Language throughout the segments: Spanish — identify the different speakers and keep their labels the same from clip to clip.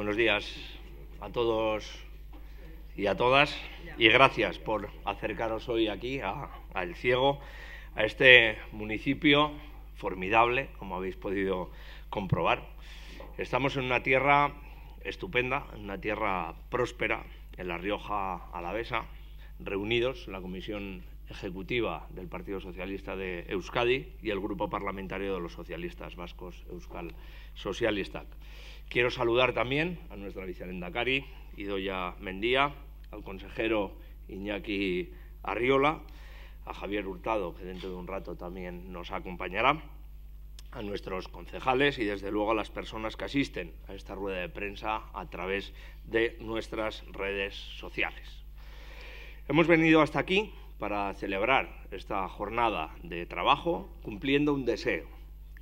Speaker 1: Buenos días a todos y a todas y gracias por acercaros hoy aquí a, El Ciego, a este municipio formidable, como habéis podido comprobar. Estamos en una tierra estupenda, en una tierra próspera, en La Rioja Alavesa, reunidos la Comisión Ejecutiva del Partido Socialista de Euskadi y el Grupo Parlamentario de los Socialistas Vascos Euskal Socialistak. Quiero saludar también a nuestra Cari, Idoya Mendía, al consejero Iñaki Arriola, a Javier Hurtado, que dentro de un rato también nos acompañará, a nuestros concejales y, desde luego, a las personas que asisten a esta rueda de prensa a través de nuestras redes sociales. Hemos venido hasta aquí para celebrar esta jornada de trabajo cumpliendo un deseo,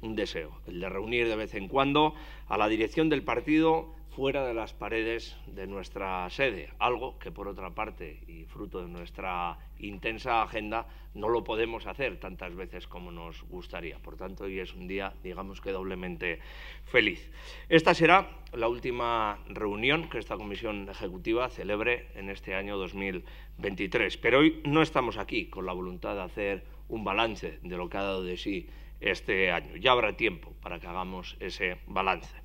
Speaker 1: un deseo, el de reunir de vez en cuando a la dirección del partido fuera de las paredes de nuestra sede, algo que por otra parte y fruto de nuestra intensa agenda no lo podemos hacer tantas veces como nos gustaría. Por tanto, hoy es un día, digamos que doblemente feliz. Esta será la última reunión que esta comisión ejecutiva celebre en este año 2023, pero hoy no estamos aquí con la voluntad de hacer un balance de lo que ha dado de sí este año. Ya habrá tiempo para que hagamos ese balance.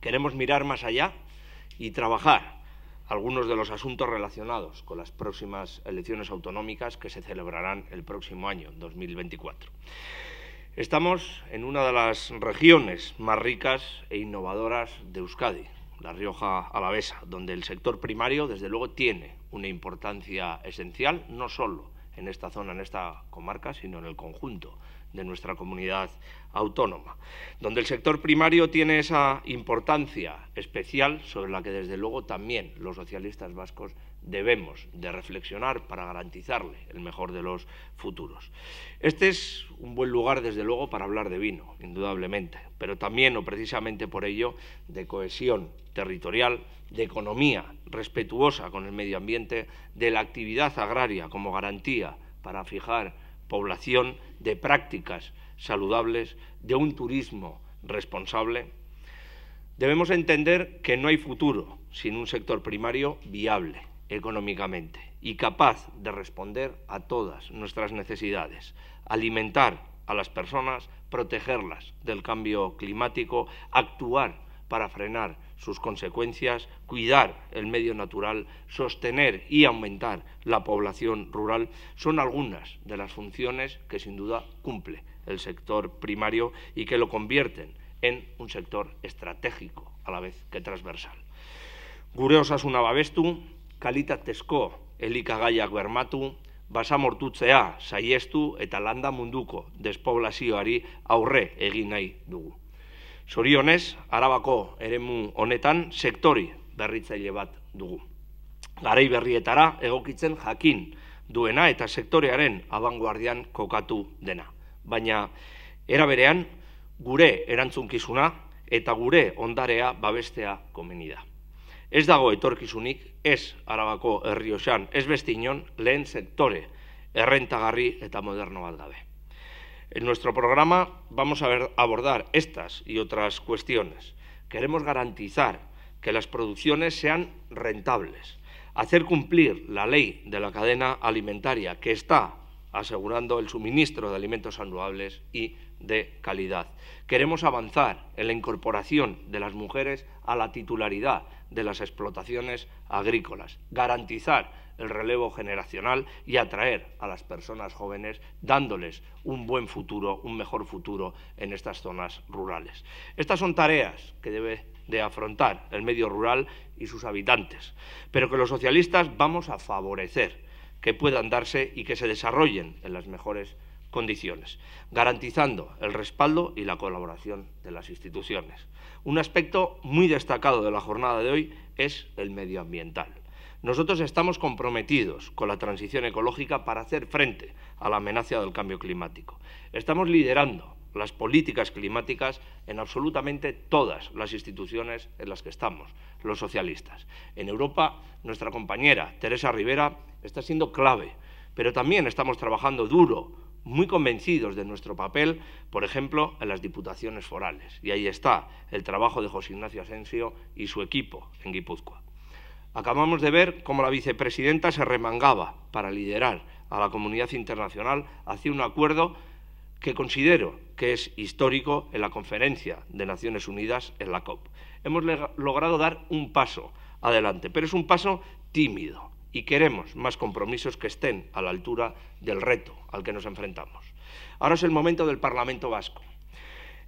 Speaker 1: Queremos mirar más allá y trabajar algunos de los asuntos relacionados con las próximas elecciones autonómicas que se celebrarán el próximo año, 2024. Estamos en una de las regiones más ricas e innovadoras de Euskadi, la Rioja Alavesa, donde el sector primario, desde luego, tiene una importancia esencial, no solo en esta zona, en esta comarca, sino en el conjunto de nuestra comunidad autónoma, donde el sector primario tiene esa importancia especial sobre la que desde luego también los socialistas vascos debemos de reflexionar para garantizarle el mejor de los futuros. Este es un buen lugar, desde luego, para hablar de vino, indudablemente, pero también, o precisamente por ello, de cohesión territorial, de economía respetuosa con el medio ambiente, de la actividad agraria como garantía para fijar población, de prácticas saludables, de un turismo responsable. Debemos entender que no hay futuro sin un sector primario viable económicamente y capaz de responder a todas nuestras necesidades, alimentar a las personas, protegerlas del cambio climático, actuar para frenar sus consecuencias, cuidar el medio natural, sostener y aumentar la población rural, son algunas de las funciones que sin duda cumple el sector primario y que lo convierten en un sector estratégico a la vez que transversal. una vez kalitatezko elikagaiak bermatu, basamortutzea saiestu eta landa munduko despoblazioari aurre egin nahi dugu. Sorionez, arabako eremu honetan sektori berritzaile bat dugu. Garei berrietara egokitzen jakin duena eta sektorearen abanguardian kokatu dena. Baina, eraberean, gure erantzunkizuna eta gure ondarea babestea komeni da. ...es dago etorkizunik, es Arabako es es leen lehen sektore, errentagarri eta moderno bat En nuestro programa vamos a abordar estas y otras cuestiones. Queremos garantizar que las producciones sean rentables, hacer cumplir la ley de la cadena alimentaria que está asegurando el suministro de alimentos saludables y de calidad. Queremos avanzar en la incorporación de las mujeres a la titularidad de las explotaciones agrícolas, garantizar el relevo generacional y atraer a las personas jóvenes dándoles un buen futuro, un mejor futuro en estas zonas rurales. Estas son tareas que debe de afrontar el medio rural y sus habitantes, pero que los socialistas vamos a favorecer que puedan darse y que se desarrollen en las mejores condiciones, garantizando el respaldo y la colaboración de las instituciones. Un aspecto muy destacado de la jornada de hoy es el medioambiental. Nosotros estamos comprometidos con la transición ecológica para hacer frente a la amenaza del cambio climático. Estamos liderando las políticas climáticas en absolutamente todas las instituciones en las que estamos, los socialistas. En Europa, nuestra compañera Teresa Rivera está siendo clave. Pero también estamos trabajando duro, muy convencidos de nuestro papel, por ejemplo, en las diputaciones forales. Y ahí está el trabajo de José Ignacio Asensio y su equipo en Guipúzcoa. Acabamos de ver cómo la vicepresidenta se remangaba para liderar a la comunidad internacional hacia un acuerdo que considero que es histórico en la conferencia de Naciones Unidas en la COP. Hemos logrado dar un paso adelante, pero es un paso tímido, y queremos más compromisos que estén a la altura del reto al que nos enfrentamos. Ahora es el momento del Parlamento Vasco.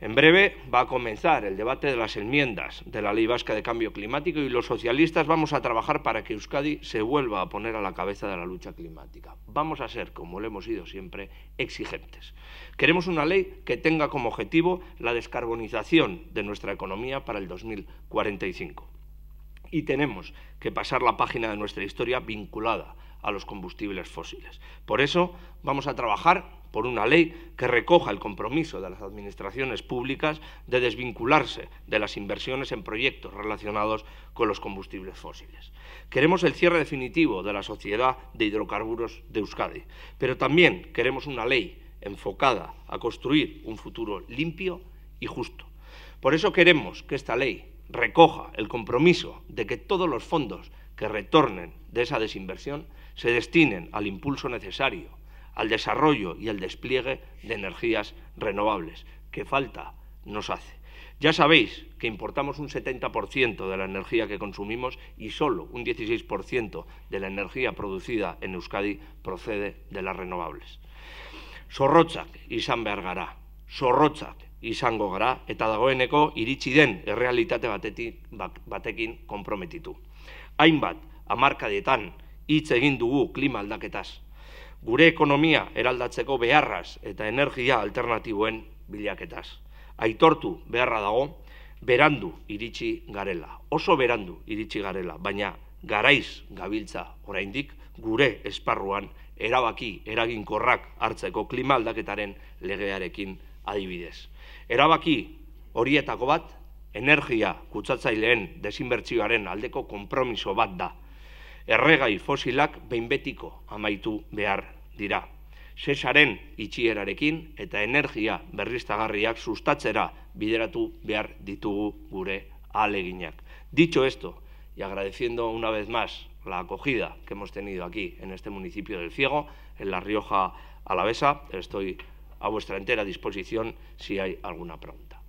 Speaker 1: En breve va a comenzar el debate de las enmiendas de la Ley Vasca de Cambio Climático y los socialistas vamos a trabajar para que Euskadi se vuelva a poner a la cabeza de la lucha climática. Vamos a ser, como lo hemos sido siempre, exigentes. Queremos una ley que tenga como objetivo la descarbonización de nuestra economía para el 2045 y tenemos que pasar la página de nuestra historia vinculada a los combustibles fósiles. Por eso vamos a trabajar por una ley que recoja el compromiso de las administraciones públicas de desvincularse de las inversiones en proyectos relacionados con los combustibles fósiles. Queremos el cierre definitivo de la Sociedad de Hidrocarburos de Euskadi, pero también queremos una ley enfocada a construir un futuro limpio y justo. Por eso queremos que esta ley recoja el compromiso de que todos los fondos que retornen de esa desinversión se destinen al impulso necesario, al desarrollo y al despliegue de energías renovables, que falta nos hace. Ya sabéis que importamos un 70% de la energía que consumimos y solo un 16% de la energía producida en Euskadi procede de las renovables. Sorrochak y San gara. izango gara eta dagoeneko iritsi den errealitate batetik batekin konprometitu. Hainbat hamarkadetan hitz egin dugu klima aldaketaz. Gure ekonomia eraldatzeko beharraz eta energia alternatiboen bilaketaz. Aitortu beharra dago berandu iritsi garela. Oso berandu iritsi garela, baina garaiz gabiltza oraindik gure esparruan erabaki eraginkorrak hartzeko klima aldaketaren legearekin adibidez. Erabaki horietako bat, energia kutsatzaileen desinbertsioaren aldeko konpromiso bat da. Erregai fosilak behinbetiko amaitu behar dira. Sesaren itxierarekin eta energia berriztagarriak sustatzera bideratu behar ditugu gure aleginak. Dicho esto, y agradeciendo una vez más la acogida que hemos tenido aquí en este municipio del Ciego, en La Rioja Alavesa, estoy a vuestra entera disposición si hay alguna pregunta.